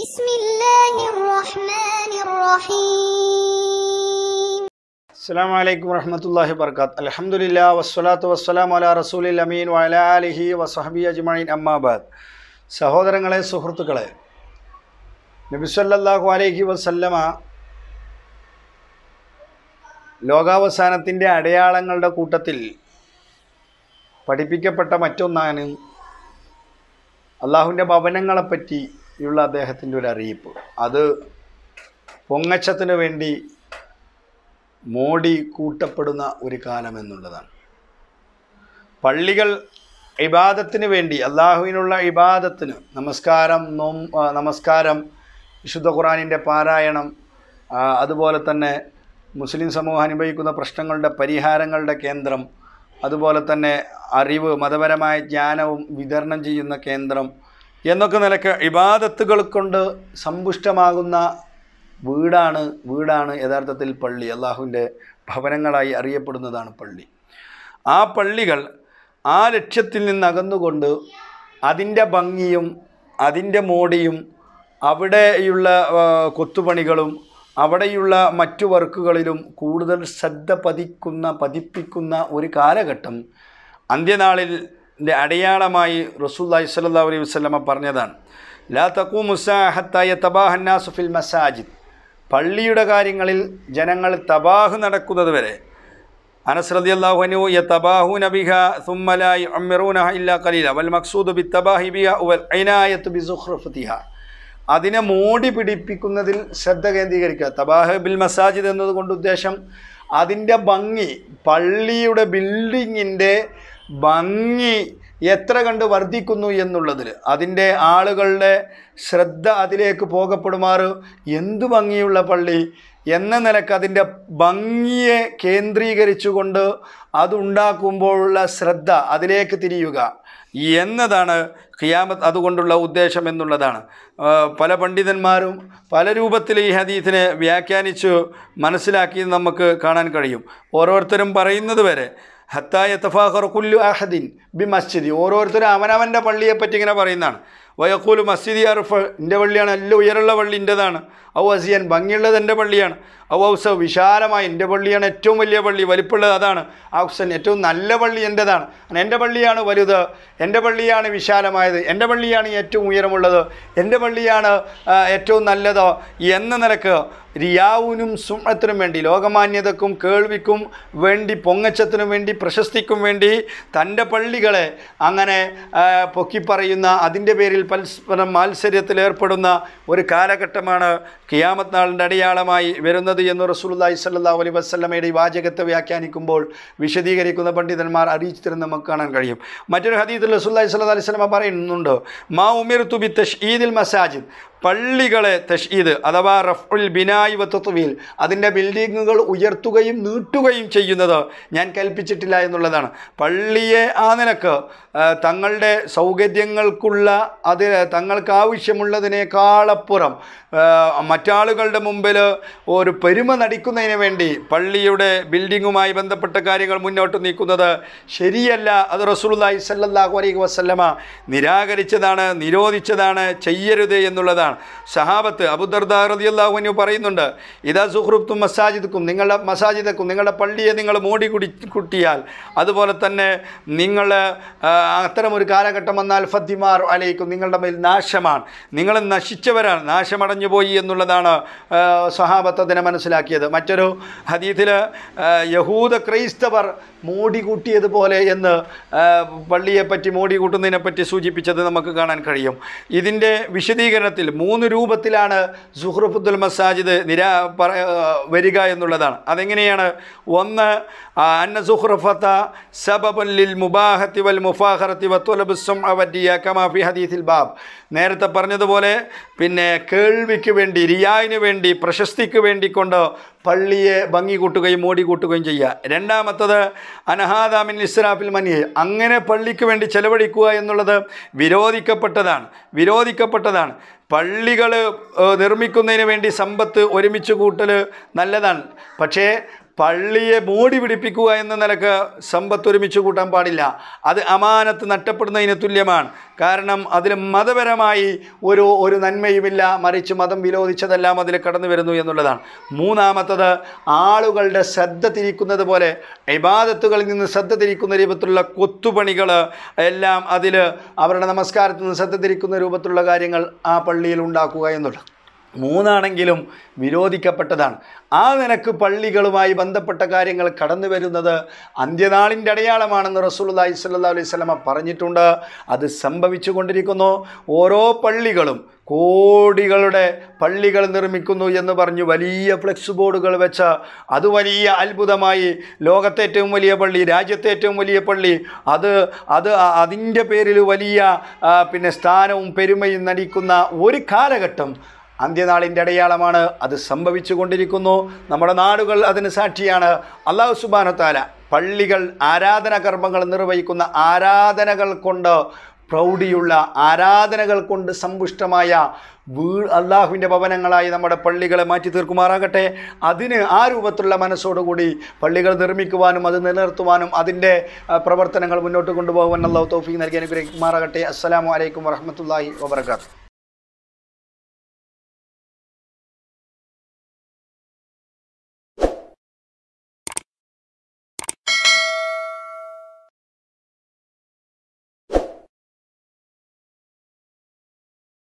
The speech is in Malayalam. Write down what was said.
അസ്സാം വലൈക്കും വറഹമത്തല്ലാഹി വർക്കാത്ത് അലഹമുല്ല വസ്സലാത്തു വസ്സലാം അല റസൂലിൽ അമീൻ വല അലിഹി വസഹബി അജ്മൈൻ അമ്മാബാദ് സഹോദരങ്ങളെ സുഹൃത്തുക്കളെ നബിസ്വല്ലാഹു അലൈഹി വസല്ലമ ലോകാവസാനത്തിൻ്റെ അടയാളങ്ങളുടെ കൂട്ടത്തിൽ പഠിപ്പിക്കപ്പെട്ട മറ്റൊന്നാണ് അള്ളാഹുവിൻ്റെ ഭവനങ്ങളെപ്പറ്റി ഉള്ള അദ്ദേഹത്തിൻ്റെ ഒരു അറിയിപ്പ് അത് പൊങ്ങച്ചത്തിന് വേണ്ടി മോടി കൂട്ടപ്പെടുന്ന ഒരു കാലം എന്നുള്ളതാണ് പള്ളികൾ ഇബാദത്തിന് വേണ്ടി അള്ളാഹുവിനുള്ള ഇബാദത്തിന് നമസ്കാരം നോം നമസ്കാരം വിശുദ്ധ ഖുറാനിൻ്റെ പാരായണം അതുപോലെ തന്നെ മുസ്ലിം സമൂഹം അനുഭവിക്കുന്ന പ്രശ്നങ്ങളുടെ പരിഹാരങ്ങളുടെ കേന്ദ്രം അതുപോലെ തന്നെ അറിവ് മതപരമായ ജ്ഞാനവും വിതരണം ചെയ്യുന്ന കേന്ദ്രം എന്നൊക്കെ നിലക്ക് ഇബാദത്തുകൾ കൊണ്ട് സമ്പുഷ്ടമാകുന്ന വീടാണ് വീടാണ് യഥാർത്ഥത്തിൽ പള്ളി അള്ളാഹുവിൻ്റെ ഭവനങ്ങളായി അറിയപ്പെടുന്നതാണ് പള്ളി ആ പള്ളികൾ ആ ലക്ഷ്യത്തിൽ നിന്നകന്നുകൊണ്ട് അതിൻ്റെ ഭംഗിയും അതിൻ്റെ മോടിയും അവിടെയുള്ള കൊത്തുപണികളും അവിടെയുള്ള മറ്റു വർക്കുകളിലും കൂടുതൽ ശ്രദ്ധ പതിക്കുന്ന പതിപ്പിക്കുന്ന ഒരു കാലഘട്ടം അന്ത്യനാളിൽ അടയാളമായി റസൂല്ലാഹി സ്വല്ലാ അലൈഹി വസ്ലമ പറഞ്ഞതാണ് ലാ തക്കൂ മുസാഹത്തായ തബാഹന്നാസുഫിൽ മസാജിദ് പള്ളിയുടെ കാര്യങ്ങളിൽ ജനങ്ങൾ തബാഹ് നടക്കുന്നത് വരെ അനസ്രതി അള്ളാഹുനു യ തബാഹു നബിഹ സുമ്മലായി അമ്മിറൂനഹ ഇല്ലാ കലീല വൽ മക്സൂദ് ബി തബാഹി ബിഹ വൽ ഐനായത്ത് ബി സുഹ്രഫത്തിഹ അതിനെ മോടി പിടിപ്പിക്കുന്നതിൽ ശ്രദ്ധ കേന്ദ്രീകരിക്കുക തബാഹ് ബിൽ മസാജിദ് എന്നതുകൊണ്ട് ഉദ്ദേശം അതിൻ്റെ ഭംഗി പള്ളിയുടെ ബിൽഡിങ്ങിൻ്റെ ഭംഗി എത്ര കണ്ട് വർദ്ധിക്കുന്നു എന്നുള്ളതിൽ അതിൻ്റെ ആളുകളുടെ ശ്രദ്ധ അതിലേക്ക് പോകപ്പെടുമാറ് എന്തു ഭംഗിയുള്ള പള്ളി എന്ന നിലക്ക് അതിൻ്റെ ഭംഗിയെ കേന്ദ്രീകരിച്ചുകൊണ്ട് അതുണ്ടാക്കുമ്പോഴുള്ള ശ്രദ്ധ അതിലേക്ക് തിരിയുക എന്നതാണ് ഖിയാമത്ത് അതുകൊണ്ടുള്ള ഉദ്ദേശം എന്നുള്ളതാണ് പല പണ്ഡിതന്മാരും പല രൂപത്തിൽ ഈ ഹദീസിനെ വ്യാഖ്യാനിച്ച് മനസ്സിലാക്കി നമുക്ക് കാണാൻ കഴിയും ഓരോരുത്തരും പറയുന്നത് വരെ ഹത്തായ തഫാഹർ കുല്ലു അഹദിൻ ബി മസ്ജിദ് ഓരോരുത്തരും അവനവൻ്റെ പള്ളിയെപ്പറ്റി ഇങ്ങനെ പറയുന്നതാണ് വയക്കൂല് മസ്ജിദ് അറുഫ എൻ്റെ പള്ളിയാണ് നല്ല ഉയരമുള്ള പള്ളി എൻ്റെതാണ് ഔ അസിയൻ ഭംഗിയുള്ളത് എൻ്റെ പള്ളിയാണ് ഔ ഔസ വിശാലമായ എൻ്റെ പള്ളിയാണ് ഏറ്റവും വലിയ പള്ളി വലിപ്പുള്ളത് അതാണ് ഔസൻ ഏറ്റവും നല്ല പള്ളി എൻ്റെതാണ് എൻ്റെ പള്ളിയാണ് വലുത് എൻ്റെ പള്ളിയാണ് വിശാലമായത് എൻ്റെ പള്ളിയാണ് ഏറ്റവും ഉയരമുള്ളത് എൻ്റെ പള്ളിയാണ് ഏറ്റവും നല്ലത് എന്ന നിലക്ക് റിയാവുനും സ്വപ്നത്തിനും വേണ്ടി ലോകമാന്യതക്കും കേൾവിക്കും വേണ്ടി പൊങ്ങച്ചത്തിനും വേണ്ടി പ്രശസ്തിക്കും വേണ്ടി തൻ്റെ പള്ളികളെ അങ്ങനെ പൊക്കിപ്പറയുന്ന അതിൻ്റെ പേരിൽ പരസ്പരം മാത്സര്യത്തിലേർപ്പെടുന്ന ഒരു കാലഘട്ടമാണ് കിയാമത് നാളിൻ്റെ അടയാളമായി വരുന്നത് എന്ന് റസൂലുല്ലാഹി സല്ലാ അലൈ വസ്ലമയുടെ ഈ വാചകത്തെ വ്യാഖ്യാനിക്കുമ്പോൾ വിശദീകരിക്കുന്ന പണ്ഡിതന്മാർ അറിയിച്ചു തരുന്ന നമുക്ക് കാണാൻ കഴിയും മറ്റൊരു ഹദീത്തിൽ റസൂല്ലാഹി സല്ലാ അലൈഹി പറയുന്നുണ്ട് മാ ഉമിർ തുബി തഷ് ഈദിൽ മസാജിദ് പള്ളികളെ തഷീദ് അഥവാ റഫുൽ ബിനായി വത്തത്തുവീൽ അതിൻ്റെ ബിൽഡിങ്ങുകൾ ഉയർത്തുകയും നീട്ടുകയും ചെയ്യുന്നത് ഞാൻ കൽപ്പിച്ചിട്ടില്ല എന്നുള്ളതാണ് പള്ളിയെ ആ നിലക്ക് തങ്ങളുടെ സൗകര്യങ്ങൾക്കുള്ള അത് തങ്ങൾക്ക് ആവശ്യമുള്ളതിനേക്കാളപ്പുറം മറ്റാളുകളുടെ മുമ്പിൽ ഒരു പെരുമ നടിക്കുന്നതിന് വേണ്ടി പള്ളിയുടെ ബിൽഡിങ്ങുമായി ബന്ധപ്പെട്ട കാര്യങ്ങൾ മുന്നോട്ട് നീക്കുന്നത് ശരിയല്ല അത് റസൂൽ സല്ലാഹു അലൈഹി വസ്ലമ നിരാകരിച്ചതാണ് നിരോധിച്ചതാണ് ചെയ്യരുത് എന്നുള്ളതാണ് പറയുകയാണ് സഹാബത്ത് അബുദർദാർ റതിയല്ലാഹുനു പറയുന്നുണ്ട് ഇതാ സുഹൃത്തും മസാജിദ്ക്കും നിങ്ങളുടെ മസാജിദക്കും നിങ്ങളുടെ പള്ളിയെ നിങ്ങൾ മൂടി കുടി കുട്ടിയാൽ അതുപോലെ തന്നെ നിങ്ങൾ അത്തരമൊരു കാലഘട്ടം വന്നാൽ ഫത്തിമാർ അലയിക്കും നിങ്ങളുടെ മേൽ നാശമാണ് നിങ്ങൾ നശിച്ചവരാണ് നാശമടഞ്ഞു പോയി എന്നുള്ളതാണ് സഹാബത്ത് അതിനെ മനസ്സിലാക്കിയത് മറ്റൊരു ഹദീത്തിൽ യഹൂദ ക്രൈസ്തവർ മൂടി കൂട്ടിയതുപോലെ എന്ന് പള്ളിയെപ്പറ്റി മൂടി കൂട്ടുന്നതിനെപ്പറ്റി സൂചിപ്പിച്ചത് നമുക്ക് കാണാൻ കഴിയും ഇതിൻ്റെ വിശദീകരണത്തിൽ മൂന്ന് രൂപത്തിലാണ് സുഹ്രഫുദ്ദുൽ മസാജിദ് നിരാ പറ വരിക എന്നുള്ളതാണ് അതെങ്ങനെയാണ് ഒന്ന് അന്ന സുഹ്രഫത്ത സബബുല്ലിൽ മുബാഹത്തി വൽ മുഫാഹറത്തി വത്വലബുസം അവറ്റിയ കമാഫി ഹദീസിൽ ബാബ് നേരത്തെ പറഞ്ഞതുപോലെ പിന്നെ കേൾവിക്ക് വേണ്ടി റിയായിന് വേണ്ടി പ്രശസ്തിക്ക് വേണ്ടിക്കൊണ്ട് പള്ളിയെ ഭംഗി കൂട്ടുകയും മോടി കൂട്ടുകയും ചെയ്യുക രണ്ടാമത്തത് അനഹാദാമിൻ ഇസ്രാഫിൽ മനിയെ അങ്ങനെ പള്ളിക്ക് വേണ്ടി ചെലവഴിക്കുക എന്നുള്ളത് വിരോധിക്കപ്പെട്ടതാണ് വിരോധിക്കപ്പെട്ടതാണ് പള്ളികൾ നിർമ്മിക്കുന്നതിന് വേണ്ടി സമ്പത്ത് ഒരുമിച്ച് കൂട്ടൽ നല്ലതാണ് പക്ഷേ പള്ളിയെ മൂടി പിടിപ്പിക്കുക എന്ന നിലക്ക് സമ്പത്ത് ഒരുമിച്ച് കൂട്ടാൻ പാടില്ല അത് അമാനത്ത് നഷ്ടപ്പെടുന്നതിന് തുല്യമാണ് കാരണം അതിൽ മതപരമായി ഒരു ഒരു നന്മയുമില്ല മറിച്ച് മതം വിരോധിച്ചതെല്ലാം അതിൽ കടന്നു വരുന്നു എന്നുള്ളതാണ് മൂന്നാമത്തത് ആളുകളുടെ ശ്രദ്ധ തിരിക്കുന്നത് പോലെ ഇബാദത്തുകളിൽ നിന്ന് ശ്രദ്ധ തിരിക്കുന്ന രൂപത്തിലുള്ള കൊത്തുപണികൾ എല്ലാം അതിൽ അവരുടെ നമസ്കാരത്തിൽ നിന്ന് ശ്രദ്ധ തിരിക്കുന്ന രൂപത്തിലുള്ള കാര്യങ്ങൾ ആ പള്ളിയിൽ ഉണ്ടാക്കുക എന്നുള്ളത് മൂന്നാണെങ്കിലും വിരോധിക്കപ്പെട്ടതാണ് ആ നിനക്ക് പള്ളികളുമായി ബന്ധപ്പെട്ട കാര്യങ്ങൾ കടന്നു വരുന്നത് അന്ത്യനാളിൻ്റെ അടയാളമാണെന്ന് റസൂലുല്ലാഹി സ്വല്ലാ അലൈഹി സ്വലമ പറഞ്ഞിട്ടുണ്ട് അത് സംഭവിച്ചു കൊണ്ടിരിക്കുന്നു ഓരോ പള്ളികളും കോടികളുടെ പള്ളികൾ നിർമ്മിക്കുന്നു എന്ന് പറഞ്ഞു വലിയ ഫ്ലെക്സ് ബോർഡുകൾ വെച്ച അത് വലിയ അത്ഭുതമായി ലോകത്തെ ഏറ്റവും വലിയ പള്ളി രാജ്യത്തെ ഏറ്റവും വലിയ പള്ളി അത് അത് അതിൻ്റെ പേരിൽ വലിയ പിന്നെ സ്ഥാനവും പെരുമയും നടിക്കുന്ന ഒരു കാലഘട്ടം അന്ത്യനാളിൻ്റെ അടയാളമാണ് അത് സംഭവിച്ചു കൊണ്ടിരിക്കുന്നു നമ്മുടെ നാടുകൾ അതിന് സാക്ഷിയാണ് അള്ളാഹു സുബാനത്താല പള്ളികൾ ആരാധന കർമ്മങ്ങൾ നിർവഹിക്കുന്ന ആരാധനകൾ കൊണ്ട് പ്രൗഢിയുള്ള ആരാധനകൾ കൊണ്ട് സമ്പുഷ്ടമായ വീ അള്ളാഹുവിൻ്റെ ഭവനങ്ങളായി നമ്മുടെ പള്ളികളെ മാറ്റി തീർക്കുമാറാകട്ടെ അതിന് ആ രൂപത്തിലുള്ള മനസ്സോടുകൂടി പള്ളികൾ നിർമ്മിക്കുവാനും അത് നിലനിർത്തുവാനും അതിൻ്റെ പ്രവർത്തനങ്ങൾ മുന്നോട്ട് കൊണ്ടുപോകുവാൻ അള്ളാഹു തോഫി നൽകി അനുഗ്രഹിക്കുമാറാകട്ടെ അസ്സാം വലൈക്കും വരഹമത്തല്ലാഹി വാബർക്കാത്തു